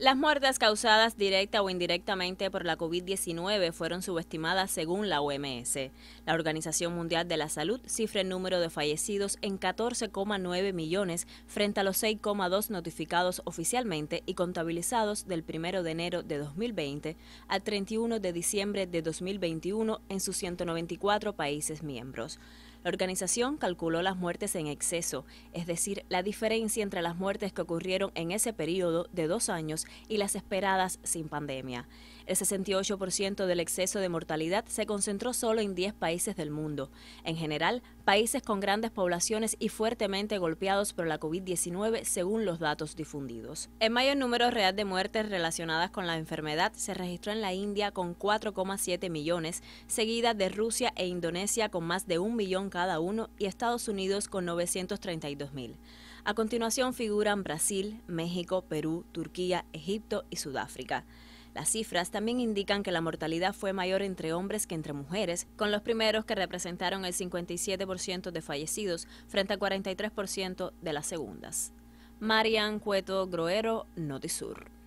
Las muertes causadas directa o indirectamente por la COVID-19 fueron subestimadas según la OMS. La Organización Mundial de la Salud cifra el número de fallecidos en 14,9 millones frente a los 6,2 notificados oficialmente y contabilizados del 1 de enero de 2020 al 31 de diciembre de 2021 en sus 194 países miembros. La organización calculó las muertes en exceso, es decir, la diferencia entre las muertes que ocurrieron en ese periodo de dos años y las esperadas sin pandemia. El 68% del exceso de mortalidad se concentró solo en 10 países del mundo. En general, países con grandes poblaciones y fuertemente golpeados por la COVID-19 según los datos difundidos. El mayor número real de muertes relacionadas con la enfermedad se registró en la India con 4,7 millones, seguida de Rusia e Indonesia con más de un millón cada uno y Estados Unidos con 932.000. A continuación figuran Brasil, México, Perú, Turquía, Egipto y Sudáfrica. Las cifras también indican que la mortalidad fue mayor entre hombres que entre mujeres, con los primeros que representaron el 57% de fallecidos frente al 43% de las segundas. Marian Cueto Groero, Notisur.